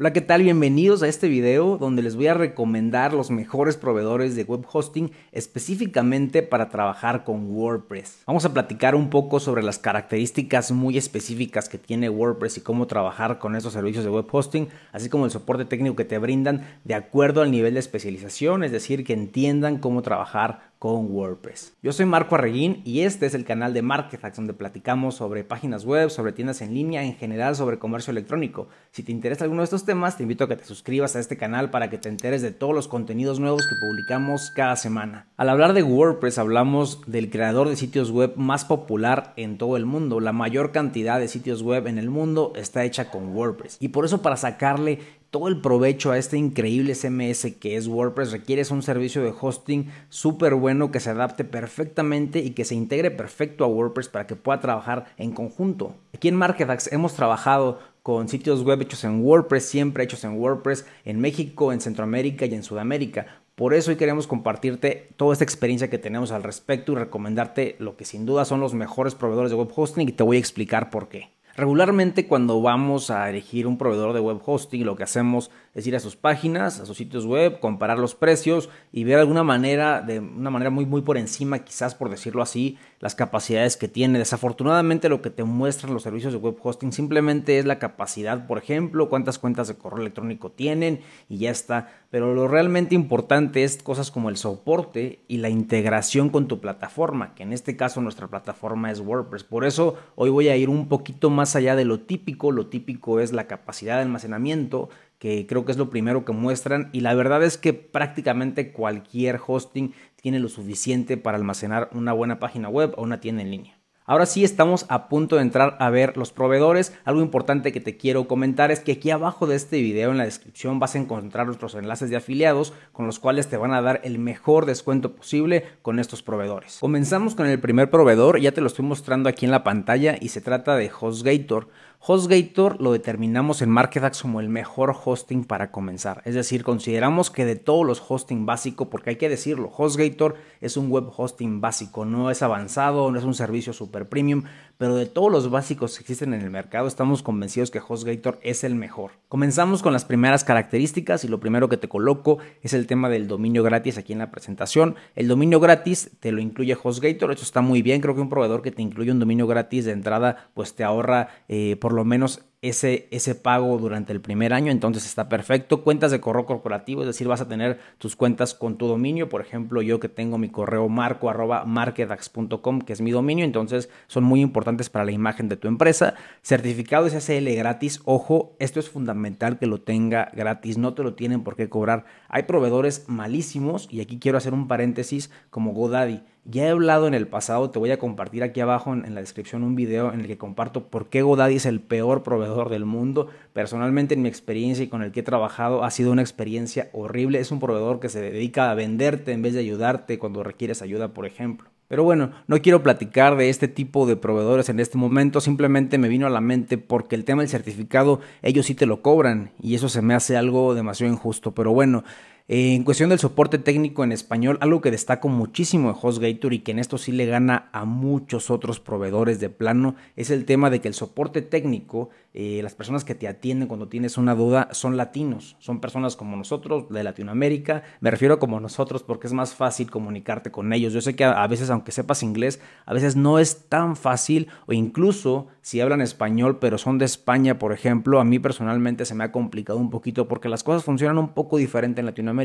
Hola, ¿qué tal? Bienvenidos a este video donde les voy a recomendar los mejores proveedores de web hosting específicamente para trabajar con WordPress. Vamos a platicar un poco sobre las características muy específicas que tiene WordPress y cómo trabajar con esos servicios de web hosting, así como el soporte técnico que te brindan de acuerdo al nivel de especialización, es decir, que entiendan cómo trabajar con WordPress. Yo soy Marco Arreguín y este es el canal de Marketfax donde platicamos sobre páginas web, sobre tiendas en línea, en general sobre comercio electrónico. Si te interesa alguno de estos temas, te invito a que te suscribas a este canal para que te enteres de todos los contenidos nuevos que publicamos cada semana. Al hablar de WordPress hablamos del creador de sitios web más popular en todo el mundo. La mayor cantidad de sitios web en el mundo está hecha con WordPress y por eso para sacarle todo el provecho a este increíble CMS que es WordPress. requiere un servicio de hosting súper bueno que se adapte perfectamente y que se integre perfecto a WordPress para que pueda trabajar en conjunto. Aquí en MarketAx hemos trabajado con sitios web hechos en WordPress, siempre hechos en WordPress, en México, en Centroamérica y en Sudamérica. Por eso hoy queremos compartirte toda esta experiencia que tenemos al respecto y recomendarte lo que sin duda son los mejores proveedores de web hosting y te voy a explicar por qué. Regularmente cuando vamos a elegir un proveedor de web hosting, lo que hacemos es ir a sus páginas, a sus sitios web, comparar los precios y ver alguna manera, de una manera muy, muy por encima, quizás por decirlo así, las capacidades que tiene. Desafortunadamente lo que te muestran los servicios de web hosting simplemente es la capacidad, por ejemplo, cuántas cuentas de correo electrónico tienen y ya está. Pero lo realmente importante es cosas como el soporte y la integración con tu plataforma, que en este caso nuestra plataforma es WordPress. Por eso hoy voy a ir un poquito más allá de lo típico. Lo típico es la capacidad de almacenamiento, que creo que es lo primero que muestran. Y la verdad es que prácticamente cualquier hosting tiene lo suficiente para almacenar una buena página web o una tienda en línea. Ahora sí estamos a punto de entrar a ver los proveedores. Algo importante que te quiero comentar es que aquí abajo de este video en la descripción vas a encontrar nuestros enlaces de afiliados con los cuales te van a dar el mejor descuento posible con estos proveedores. Comenzamos con el primer proveedor, ya te lo estoy mostrando aquí en la pantalla y se trata de HostGator. HostGator lo determinamos en MarketAx como el mejor hosting para comenzar. Es decir, consideramos que de todos los hosting básico, porque hay que decirlo, HostGator es un web hosting básico, no es avanzado, no es un servicio super super premium pero de todos los básicos que existen en el mercado, estamos convencidos que HostGator es el mejor. Comenzamos con las primeras características y lo primero que te coloco es el tema del dominio gratis aquí en la presentación. El dominio gratis te lo incluye HostGator, eso está muy bien, creo que un proveedor que te incluye un dominio gratis de entrada, pues te ahorra eh, por lo menos ese, ese, pago durante el primer año, entonces está perfecto. Cuentas de correo corporativo, es decir, vas a tener tus cuentas con tu dominio. Por ejemplo, yo que tengo mi correo marco arroba que es mi dominio, entonces son muy importantes para la imagen de tu empresa. Certificado SSL gratis, ojo, esto es fundamental que lo tenga gratis, no te lo tienen por qué cobrar. Hay proveedores malísimos y aquí quiero hacer un paréntesis como GoDaddy. Ya he hablado en el pasado, te voy a compartir aquí abajo en, la descripción un video en el que comparto por qué GoDaddy es el peor proveedor del mundo. Personalmente en mi experiencia y con el que he trabajado ha sido una experiencia horrible. Es un proveedor que se dedica a venderte en vez de ayudarte cuando requieres ayuda, por ejemplo. Pero bueno, no quiero platicar de este tipo de proveedores en este momento, simplemente me vino a la mente porque el tema del certificado ellos sí te lo cobran y eso se me hace algo demasiado injusto. Pero bueno, en cuestión del soporte técnico en español, algo que destaco muchísimo de HostGator y que en esto sí le gana a muchos otros proveedores de plano, es el tema de que el soporte técnico, eh, las personas que te atienden cuando tienes una duda son latinos, son personas como nosotros de Latinoamérica, me refiero como nosotros porque es más fácil comunicarte con ellos. Yo sé que a veces, aunque sepas inglés, a veces no es tan fácil o incluso si hablan español pero son de España, por ejemplo, a mí personalmente se me ha complicado un poquito porque las cosas funcionan un poco diferente en Latinoamérica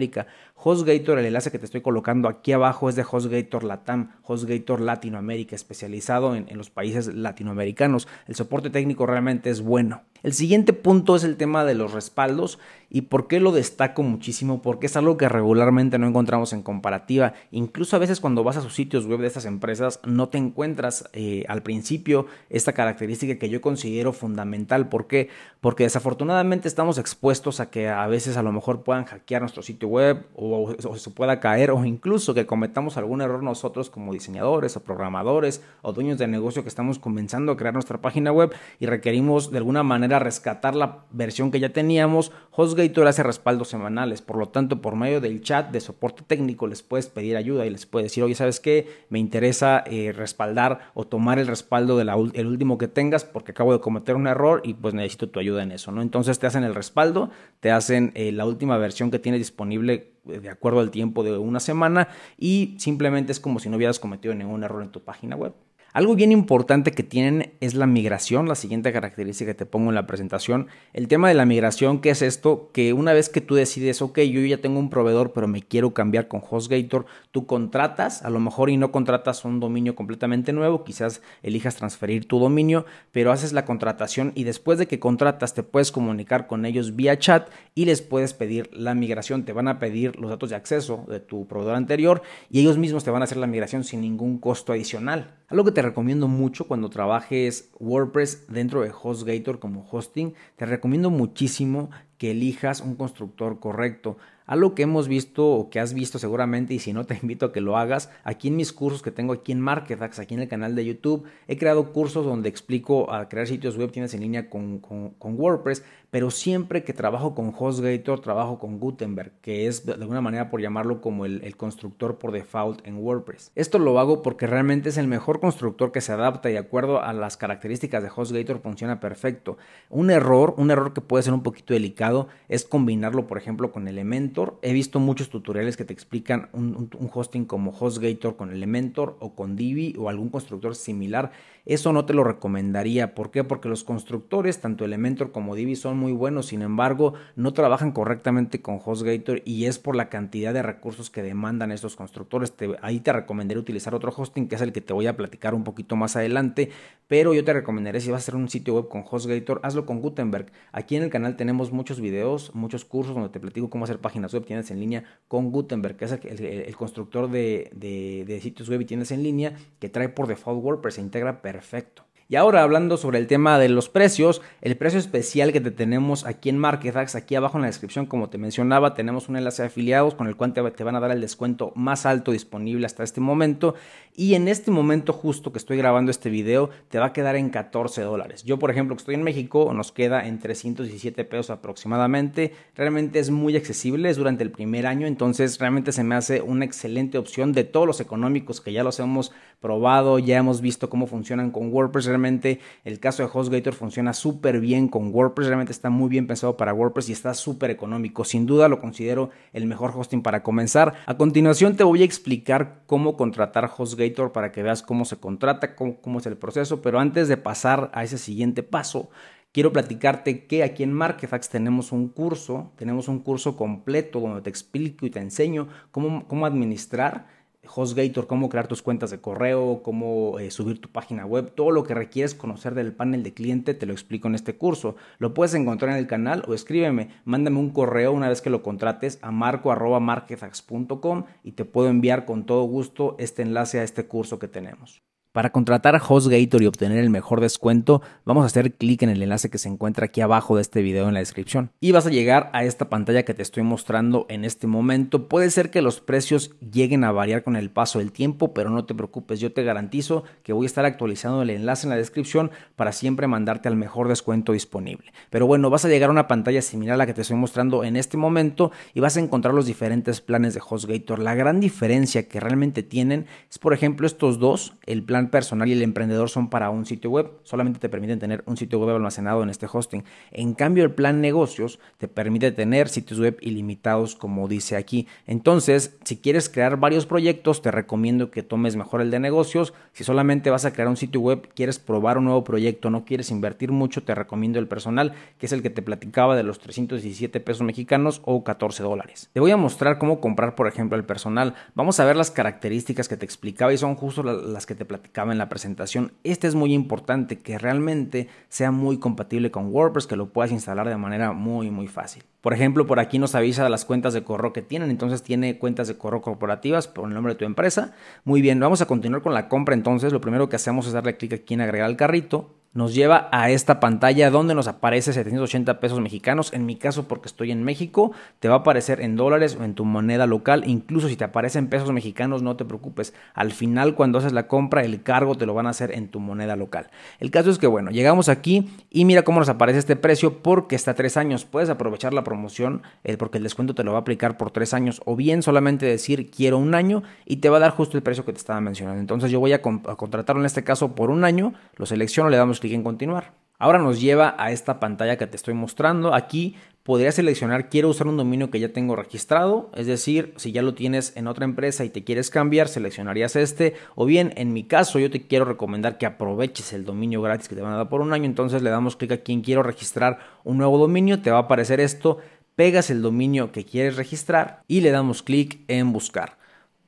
HostGator, el enlace que te estoy colocando aquí abajo es de HostGator Latam, HostGator Latinoamérica, especializado en, los países latinoamericanos. El soporte técnico realmente es bueno. El siguiente punto es el tema de los respaldos y por qué lo destaco muchísimo, porque es algo que regularmente no encontramos en comparativa. Incluso a veces cuando vas a sus sitios web de estas empresas no te encuentras eh, al principio esta característica que yo considero fundamental. ¿Por qué? Porque desafortunadamente estamos expuestos a que a veces a lo mejor puedan hackear nuestro sitio web o, se pueda caer o incluso que cometamos algún error nosotros como diseñadores o programadores o dueños de negocio que estamos comenzando a crear nuestra página web y requerimos de alguna manera rescatar la versión que ya teníamos, HostGator hace respaldos semanales, por lo tanto por medio del chat de soporte técnico les puedes pedir ayuda y les puedes decir, oye, ¿sabes qué? Me interesa eh, respaldar o tomar el respaldo del último que tengas porque acabo de cometer un error y pues necesito tu ayuda en eso, ¿no? Entonces te hacen el respaldo, te hacen eh, la última versión que tienes disponible eh, de acuerdo al tiempo de una semana y simplemente es como si no hubieras cometido ningún error en tu página web. Algo bien importante que tienen es la migración, la siguiente característica que te pongo en la presentación. El tema de la migración, que es esto? Que una vez que tú decides, ok, yo ya tengo un proveedor, pero me quiero cambiar con HostGator, tú contratas, a lo mejor y no contratas un dominio completamente nuevo, quizás elijas transferir tu dominio, pero haces la contratación y después de que contratas te puedes comunicar con ellos vía chat y les puedes pedir la migración. Te van a pedir los datos de acceso de tu proveedor anterior y ellos mismos te van a hacer la migración sin ningún costo adicional. Algo que te recomiendo mucho cuando trabajes WordPress dentro de HostGator como hosting, te recomiendo muchísimo que elijas un constructor correcto. Algo que hemos visto o que has visto seguramente y si no te invito a que lo hagas, aquí en mis cursos que tengo aquí en MarketAx, aquí en el canal de YouTube, he creado cursos donde explico a crear sitios web, tienes en línea con, con WordPress, pero siempre que trabajo con HostGator, trabajo con Gutenberg, que es de alguna manera por llamarlo como el, constructor por default en WordPress. Esto lo hago porque realmente es el mejor constructor que se adapta y de acuerdo a las características de HostGator funciona perfecto. Un error, un error que puede ser un poquito delicado es combinarlo por ejemplo con Elementor. He visto muchos tutoriales que te explican un, un hosting como HostGator con Elementor o con Divi o algún constructor similar. Eso no te lo recomendaría. ¿Por qué? Porque los constructores, tanto Elementor como Divi, son muy buenos, sin embargo, no trabajan correctamente con HostGator y es por la cantidad de recursos que demandan estos constructores. ahí te recomendaré utilizar otro hosting, que es el que te voy a platicar un poquito más adelante, pero yo te recomendaré si vas a hacer un sitio web con HostGator, hazlo con Gutenberg. Aquí en el canal tenemos muchos videos, muchos cursos donde te platico cómo hacer páginas web, tienes en línea con Gutenberg, que es el, constructor de, de sitios web y tienes en línea que trae por default WordPress, se integra perfecto. Y ahora hablando sobre el tema de los precios, el precio especial que te tenemos aquí en MarketAx, aquí abajo en la descripción, como te mencionaba, tenemos un enlace de afiliados con el cual te, te van a dar el descuento más alto disponible hasta este momento. Y en este momento justo que estoy grabando este video, te va a quedar en 14 dólares. Yo, por ejemplo, que estoy en México, nos queda en 317 pesos aproximadamente. Realmente es muy accesible, es durante el primer año, entonces realmente se me hace una excelente opción de todos los económicos que ya los hemos probado, ya hemos visto cómo funcionan con WordPress Realmente el caso de HostGator funciona súper bien con WordPress. Realmente está muy bien pensado para WordPress y está súper económico. Sin duda lo considero el mejor hosting para comenzar. A continuación te voy a explicar cómo contratar HostGator para que veas cómo se contrata, cómo, es el proceso. Pero antes de pasar a ese siguiente paso, quiero platicarte que aquí en MarketFax tenemos un curso, tenemos un curso completo donde te explico y te enseño cómo administrar HostGator, cómo crear tus cuentas de correo, cómo eh, subir tu página web, todo lo que requieres conocer del panel de cliente te lo explico en este curso. Lo puedes encontrar en el canal o escríbeme, mándame un correo una vez que lo contrates a marco.marketax.com y te puedo enviar con todo gusto este enlace a este curso que tenemos. Para contratar a HostGator y obtener el mejor descuento, vamos a hacer clic en el enlace que se encuentra aquí abajo de este video en la descripción. Y vas a llegar a esta pantalla que te estoy mostrando en este momento. Puede ser que los precios lleguen a variar con el paso del tiempo, pero no te preocupes, yo te garantizo que voy a estar actualizando el enlace en la descripción para siempre mandarte al mejor descuento disponible. Pero bueno, vas a llegar a una pantalla similar a la que te estoy mostrando en este momento y vas a encontrar los diferentes planes de HostGator. La gran diferencia que realmente tienen es, por ejemplo, estos dos, el plan personal y el emprendedor son para un sitio web. Solamente te permiten tener un sitio web almacenado en este hosting. En cambio, el plan negocios te permite tener sitios web ilimitados, como dice aquí. Entonces, si quieres crear varios proyectos, te recomiendo que tomes mejor el de negocios. Si solamente vas a crear un sitio web, quieres probar un nuevo proyecto, no quieres invertir mucho, te recomiendo el personal, que es el que te platicaba de los 317 pesos mexicanos o 14 dólares. Te voy a mostrar cómo comprar, por ejemplo, el personal. Vamos a ver las características que te explicaba y son justo las que te platicaba cabe en la presentación. Este es muy importante, que realmente sea muy compatible con WordPress, que lo puedas instalar de manera muy, muy fácil. Por ejemplo, por aquí nos avisa las cuentas de correo que tienen, entonces tiene cuentas de correo corporativas por el nombre de tu empresa. Muy bien, vamos a continuar con la compra entonces. Lo primero que hacemos es darle clic aquí en agregar al carrito nos lleva a esta pantalla donde nos aparece 780 pesos mexicanos. En mi caso, porque estoy en México, te va a aparecer en dólares o en tu moneda local. Incluso si te aparecen pesos mexicanos, no te preocupes. Al final, cuando haces la compra, el cargo te lo van a hacer en tu moneda local. El caso es que, bueno, llegamos aquí y mira cómo nos aparece este precio porque está tres años. Puedes aprovechar la promoción eh, porque el descuento te lo va a aplicar por tres años o bien solamente decir quiero un año y te va a dar justo el precio que te estaba mencionando. Entonces yo voy a, a contratarlo en este caso por un año, lo selecciono, le damos clic en continuar. Ahora nos lleva a esta pantalla que te estoy mostrando. Aquí podría seleccionar quiero usar un dominio que ya tengo registrado, es decir, si ya lo tienes en otra empresa y te quieres cambiar, seleccionarías este, o bien en mi caso yo te quiero recomendar que aproveches el dominio gratis que te van a dar por un año, entonces le damos clic a quien quiero registrar un nuevo dominio, te va a aparecer esto, pegas el dominio que quieres registrar y le damos clic en buscar.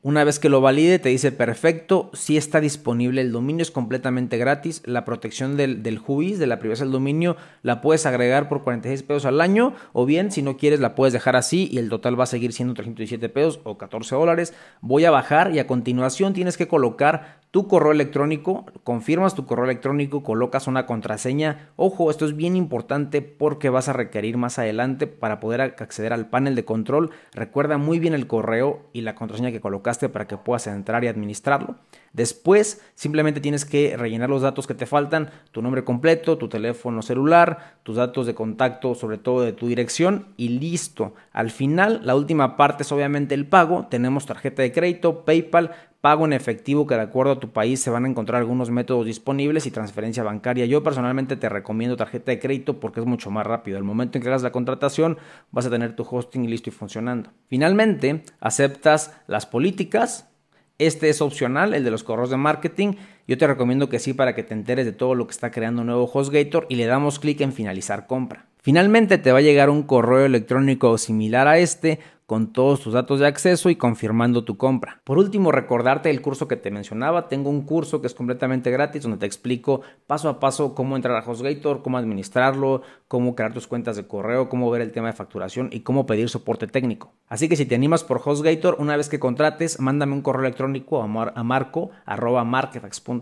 Una vez que lo valide, te dice perfecto, si está disponible, el dominio es completamente gratis, la protección del, del de la privacidad del dominio, la puedes agregar por 46 pesos al año, o bien si no quieres la puedes dejar así y el total va a seguir siendo 307 pesos o 14 dólares. Voy a bajar y a continuación tienes que colocar tu correo electrónico, confirmas tu correo electrónico, colocas una contraseña. Ojo, esto es bien importante porque vas a requerir más adelante para poder acceder al panel de control. Recuerda muy bien el correo y la contraseña que colocas para que puedas entrar y administrarlo. Después simplemente tienes que rellenar los datos que te faltan, tu nombre completo, tu teléfono celular, tus datos de contacto, sobre todo de tu dirección y listo. Al final, la última parte es obviamente el pago. Tenemos tarjeta de crédito, PayPal, pago en efectivo que de acuerdo a tu país se van a encontrar algunos métodos disponibles y transferencia bancaria. Yo personalmente te recomiendo tarjeta de crédito porque es mucho más rápido. Al momento en que hagas la contratación vas a tener tu hosting listo y funcionando. Finalmente, aceptas las políticas este es opcional, el de los correos de marketing. Yo te recomiendo que sí para que te enteres de todo lo que está creando nuevo HostGator y le damos clic en finalizar compra. Finalmente te va a llegar un correo electrónico similar a este con todos tus datos de acceso y confirmando tu compra. Por último, recordarte el curso que te mencionaba. Tengo un curso que es completamente gratis donde te explico paso a paso cómo entrar a HostGator, cómo administrarlo, cómo crear tus cuentas de correo, cómo ver el tema de facturación y cómo pedir soporte técnico. Así que si te animas por HostGator, una vez que contrates, mándame un correo electrónico a, marco a marco.marketfax.com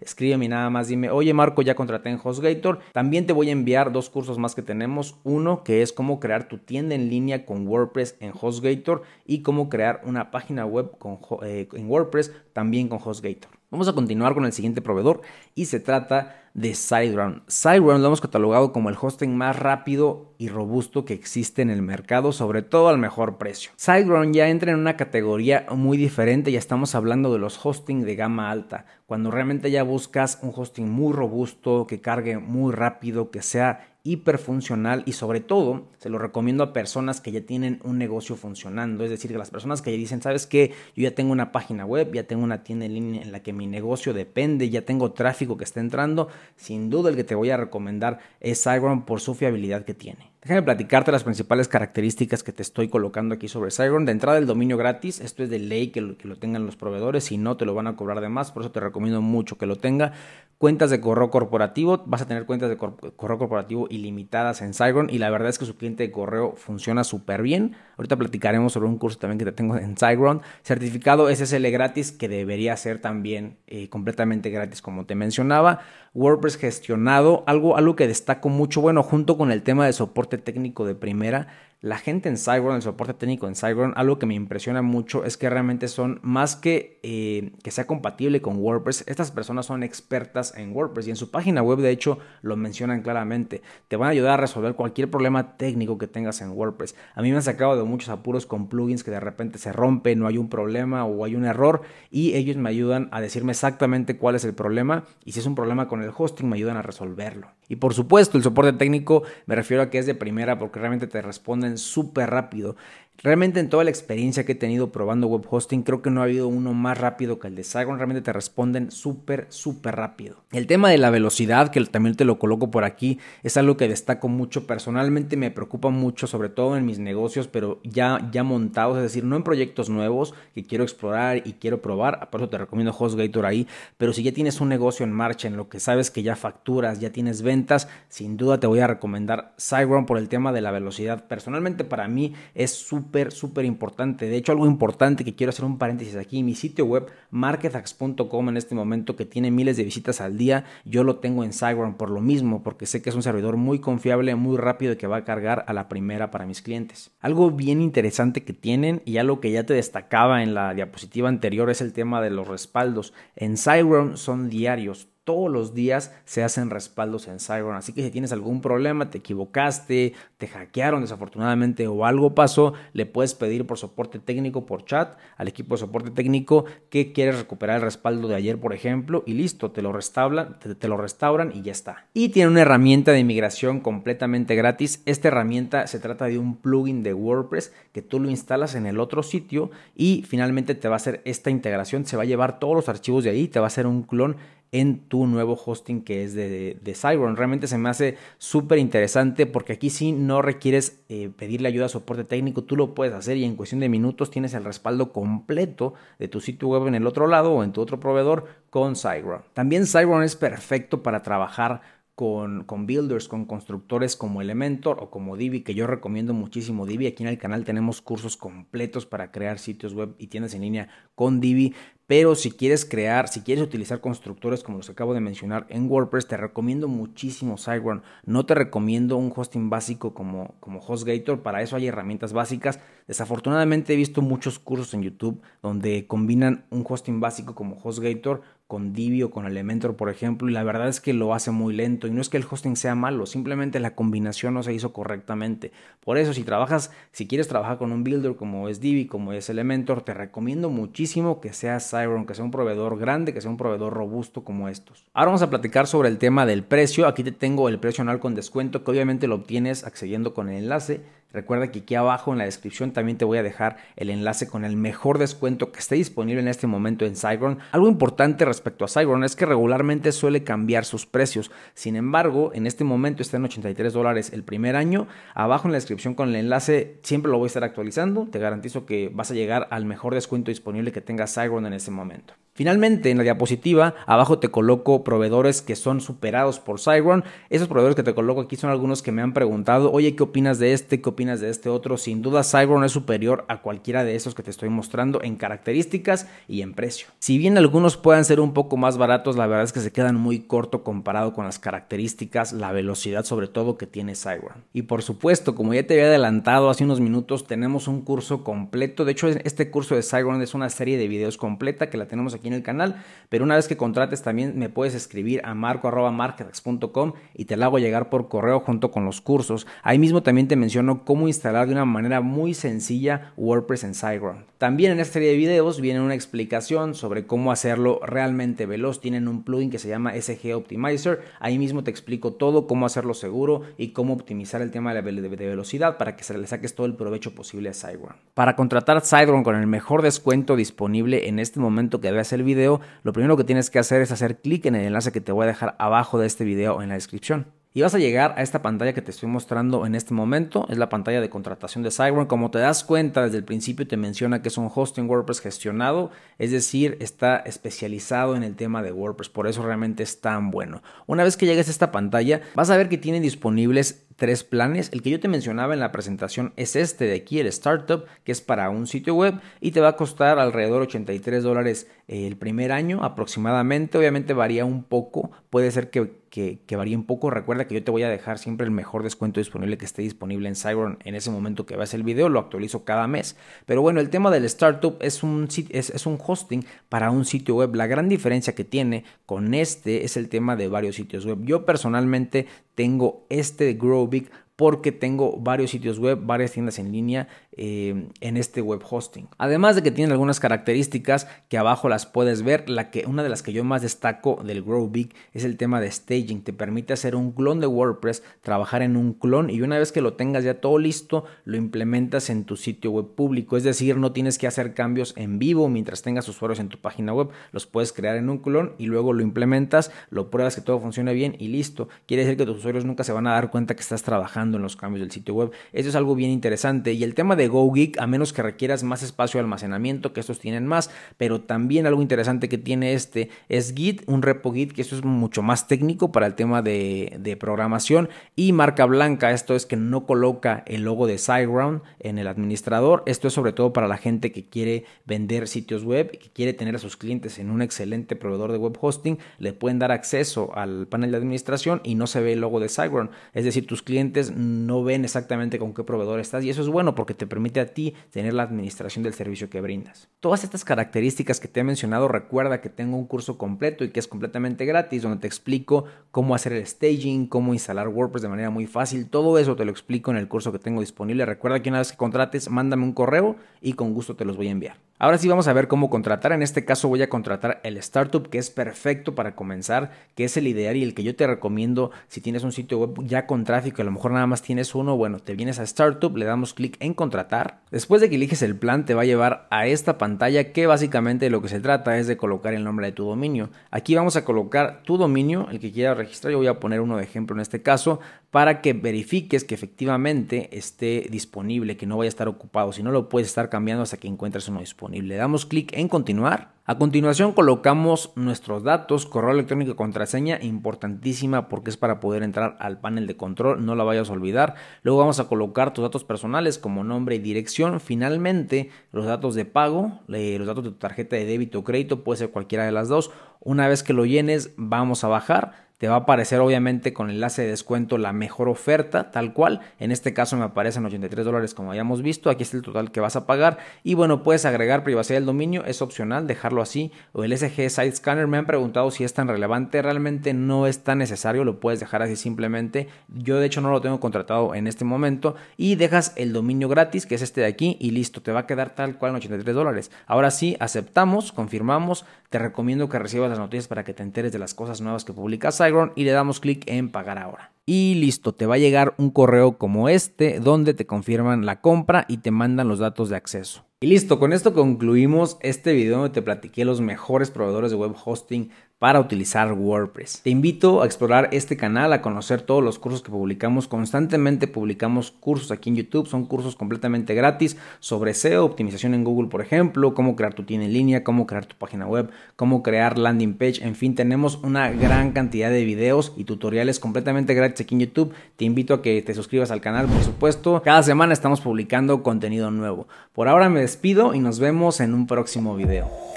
Escríbeme nada más dime, oye Marco, ya contraté en HostGator. También te voy a enviar dos cursos más que tenemos. Uno que es cómo crear tu tienda en línea con WordPress en HostGator y cómo crear una página web con, eh, en WordPress también con HostGator. Vamos a continuar con el siguiente proveedor y se trata de SiteGround. SiteGround lo hemos catalogado como el hosting más rápido y robusto que existe en el mercado, sobre todo al mejor precio. SiteGround ya entra en una categoría muy diferente, ya estamos hablando de los hosting de gama alta, cuando realmente ya buscas un hosting muy robusto, que cargue muy rápido, que sea hiperfuncional y sobre todo se lo recomiendo a personas que ya tienen un negocio funcionando, es decir, que las personas que ya dicen, sabes que yo ya tengo una página web, ya tengo una tienda en línea en la que mi negocio depende, ya tengo tráfico que está entrando, sin duda el que te voy a recomendar es Skyrim por su fiabilidad que tiene. Déjame platicarte las principales características que te estoy colocando aquí sobre SiteGround. De entrada, el dominio gratis. Esto es de ley que lo, tengan los proveedores. Si no, te lo van a cobrar de más. Por eso te recomiendo mucho que lo tenga. Cuentas de correo corporativo. Vas a tener cuentas de correo corporativo ilimitadas en SiteGround. Y la verdad es que su cliente de correo funciona súper bien. Ahorita platicaremos sobre un curso también que te tengo en SiteGround. Certificado SSL gratis, que debería ser también eh, completamente gratis, como te mencionaba. WordPress gestionado. Algo, algo que destaco mucho. Bueno, junto con el tema de soporte técnico de primera la gente en Cyborg, el soporte técnico en Cyborg, algo que me impresiona mucho es que realmente son, más que eh, que sea compatible con WordPress, estas personas son expertas en WordPress y en su página web de hecho lo mencionan claramente. Te van a ayudar a resolver cualquier problema técnico que tengas en WordPress. A mí me han sacado de muchos apuros con plugins que de repente se rompen, no hay un problema o hay un error y ellos me ayudan a decirme exactamente cuál es el problema y si es un problema con el hosting me ayudan a resolverlo. Y por supuesto el soporte técnico me refiero a que es de primera porque realmente te responden súper rápido. Realmente en toda la experiencia que he tenido probando web hosting, creo que no ha habido uno más rápido que el de SiteGround Realmente te responden súper, súper rápido. El tema de la velocidad, que también te lo coloco por aquí, es algo que destaco mucho. Personalmente me preocupa mucho, sobre todo en mis negocios, pero ya, ya montados, es decir, no en proyectos nuevos que quiero explorar y quiero probar. Por eso te recomiendo HostGator ahí. Pero si ya tienes un negocio en marcha, en lo que sabes que ya facturas, ya tienes ventas, sin duda te voy a recomendar SiteGround por el tema de la velocidad. Personalmente para mí es súper súper, importante. De hecho, algo importante que quiero hacer un paréntesis aquí, mi sitio web marketax.com en este momento que tiene miles de visitas al día, yo lo tengo en Siteground por lo mismo, porque sé que es un servidor muy confiable, muy rápido y que va a cargar a la primera para mis clientes. Algo bien interesante que tienen y algo que ya te destacaba en la diapositiva anterior es el tema de los respaldos. En Siteground son diarios, todos los días se hacen respaldos en Cyron. Así que si tienes algún problema, te equivocaste, te hackearon desafortunadamente o algo pasó, le puedes pedir por soporte técnico por chat al equipo de soporte técnico que quieres recuperar el respaldo de ayer, por ejemplo, y listo, te lo restauran, te, lo restauran y ya está. Y tiene una herramienta de migración completamente gratis. Esta herramienta se trata de un plugin de WordPress que tú lo instalas en el otro sitio y finalmente te va a hacer esta integración, se va a llevar todos los archivos de ahí, te va a hacer un clon en tu nuevo hosting que es de, de Realmente se me hace súper interesante porque aquí si no requieres eh, pedirle ayuda a soporte técnico, tú lo puedes hacer y en cuestión de minutos tienes el respaldo completo de tu sitio web en el otro lado o en tu otro proveedor con Cyron. También Cyron es perfecto para trabajar con, con, builders, con constructores como Elementor o como Divi, que yo recomiendo muchísimo Divi. Aquí en el canal tenemos cursos completos para crear sitios web y tiendas en línea con Divi. Pero si quieres crear, si quieres utilizar constructores como los acabo de mencionar en WordPress, te recomiendo muchísimo SiteGround. No te recomiendo un hosting básico como, como HostGator. Para eso hay herramientas básicas. Desafortunadamente he visto muchos cursos en YouTube donde combinan un hosting básico como HostGator con Divi o con Elementor, por ejemplo, y la verdad es que lo hace muy lento. Y no es que el hosting sea malo, simplemente la combinación no se hizo correctamente. Por eso, si trabajas, si quieres trabajar con un builder como es Divi, como es Elementor, te recomiendo muchísimo que sea Siron, que sea un proveedor grande, que sea un proveedor robusto como estos. Ahora vamos a platicar sobre el tema del precio. Aquí te tengo el precio anual con descuento, que obviamente lo obtienes accediendo con el enlace Recuerda que aquí abajo en la descripción también te voy a dejar el enlace con el mejor descuento que esté disponible en este momento en Cybron. Algo importante respecto a Cybron es que regularmente suele cambiar sus precios. Sin embargo, en este momento está en 83 dólares el primer año. Abajo en la descripción con el enlace siempre lo voy a estar actualizando. Te garantizo que vas a llegar al mejor descuento disponible que tenga Cyron en ese momento. Finalmente, en la diapositiva, abajo te coloco proveedores que son superados por Cyron. Esos proveedores que te coloco aquí son algunos que me han preguntado, oye, ¿qué opinas de este? ¿Qué opinas de este otro? Sin duda, Cyron es superior a cualquiera de esos que te estoy mostrando en características y en precio. Si bien algunos puedan ser un poco más baratos, la verdad es que se quedan muy corto comparado con las características, la velocidad sobre todo que tiene Cyron. Y por supuesto, como ya te había adelantado hace unos minutos, tenemos un curso completo. De hecho, este curso de Cyron es una serie de videos completa que la tenemos aquí en el canal, pero una vez que contrates también me puedes escribir a marco marco.marketex.com y te la hago llegar por correo junto con los cursos. Ahí mismo también te menciono cómo instalar de una manera muy sencilla WordPress en SiteGround. También en esta serie de videos viene una explicación sobre cómo hacerlo realmente veloz. Tienen un plugin que se llama SG Optimizer. Ahí mismo te explico todo, cómo hacerlo seguro y cómo optimizar el tema de, velocidad para que se le saques todo el provecho posible a SiteGround. Para contratar SiteGround con el mejor descuento disponible en este momento que debe ser el video, lo primero que tienes que hacer es hacer clic en el enlace que te voy a dejar abajo de este video en la descripción y vas a llegar a esta pantalla que te estoy mostrando en este momento. Es la pantalla de contratación de SiteGround. Como te das cuenta, desde el principio te menciona que es un hosting WordPress gestionado, es decir, está especializado en el tema de WordPress. Por eso realmente es tan bueno. Una vez que llegues a esta pantalla, vas a ver que tiene disponibles tres planes. El que yo te mencionaba en la presentación es este de aquí, el Startup, que es para un sitio web y te va a costar alrededor 83 dólares el primer año aproximadamente. Obviamente varía un poco, puede ser que que, varía un poco. Recuerda que yo te voy a dejar siempre el mejor descuento disponible que esté disponible en Cyron en ese momento que veas el video. Lo actualizo cada mes. Pero bueno, el tema del startup es un, es, es un hosting para un sitio web. La gran diferencia que tiene con este es el tema de varios sitios web. Yo personalmente tengo este de porque tengo varios sitios web, varias tiendas en línea Em, en este web hosting. Además de que tiene algunas características que abajo las puedes ver, la que, una de las que yo más destaco del Grow Big es el tema de staging. Te permite hacer un clon de WordPress, trabajar en un clon y una vez que lo tengas ya todo listo, lo implementas en tu sitio web público. Es decir, no tienes que hacer cambios en vivo mientras tengas usuarios en tu página web. Los puedes crear en un clon y luego lo implementas, lo pruebas que todo funcione bien y listo. Quiere decir que tus usuarios nunca se van a dar cuenta que estás trabajando en los cambios del sitio web. Eso es algo bien interesante. Y el tema de GoGeek, a menos que requieras más espacio de almacenamiento, que estos tienen más, pero también algo interesante que tiene este es Git, un repo Git, que esto es mucho más técnico para el tema de, programación, y marca blanca, esto es que no coloca el logo de SiteGround en el administrador, esto es sobre todo para la gente que quiere vender sitios web, y que quiere tener a sus clientes en un excelente proveedor de web hosting, le pueden dar acceso al panel de administración y no se ve el logo de SiteGround, es decir, tus clientes no ven exactamente con qué proveedor estás y eso es bueno porque te permite a ti tener la administración del servicio que brindas. Todas estas características que te he mencionado, recuerda que tengo un curso completo y que es completamente gratis, donde te explico cómo hacer el staging, cómo instalar WordPress de manera muy fácil. Todo eso te lo explico en el curso que tengo disponible. Recuerda que una vez que contrates, mándame un correo y con gusto te los voy a enviar. Ahora sí vamos a ver cómo contratar. En este caso voy a contratar el startup que es perfecto para comenzar, que es el ideal y el que yo te recomiendo si tienes un sitio web ya con tráfico, a lo mejor nada más tienes uno, bueno, te vienes a startup, le damos clic en contratar. Después de que eliges el plan te va a llevar a esta pantalla que básicamente lo que se trata es de colocar el nombre de tu dominio. Aquí vamos a colocar tu dominio, el que quieras registrar, yo voy a poner uno de ejemplo en este caso, para que verifiques que efectivamente esté disponible, que no vaya a estar ocupado, si no lo puedes estar cambiando hasta que encuentres uno disponible le Damos clic en continuar. A continuación colocamos nuestros datos, correo electrónico y contraseña, importantísima porque es para poder entrar al panel de control, no la vayas a olvidar. Luego vamos a colocar tus datos personales como nombre y dirección. Finalmente, los datos de pago, los datos de tu tarjeta de débito o crédito, puede ser cualquiera de las dos. Una vez que lo llenes, vamos a bajar te va a aparecer obviamente con enlace de descuento la mejor oferta, tal cual. En este caso me aparecen 83 dólares como habíamos visto. Aquí está el total que vas a pagar. Y bueno, puedes agregar privacidad del dominio, es opcional dejarlo así. O el SG Site Scanner me han preguntado si es tan relevante. Realmente no es tan necesario, lo puedes dejar así simplemente. Yo de hecho no lo tengo contratado en este momento. Y dejas el dominio gratis, que es este de aquí, y listo, te va a quedar tal cual en 83 dólares. Ahora sí, aceptamos, confirmamos. Te recomiendo que recibas las noticias para que te enteres de las cosas nuevas que publicas y le damos clic en pagar ahora y listo, te va a llegar un correo como este donde te confirman la compra y te mandan los datos de acceso. Y listo, con esto concluimos este video donde te platiqué los mejores proveedores de web hosting para utilizar WordPress. Te invito a explorar este canal, a conocer todos los cursos que publicamos. Constantemente publicamos cursos aquí en YouTube, son cursos completamente gratis sobre SEO, optimización en Google, por ejemplo, cómo crear tu tienda en línea, cómo crear tu página web, cómo crear landing page, en fin, tenemos una gran cantidad de videos y tutoriales completamente gratis aquí en YouTube. Te invito a que te suscribas al canal, por supuesto. Cada semana estamos publicando contenido nuevo. Por ahora me despido y nos vemos en un próximo video.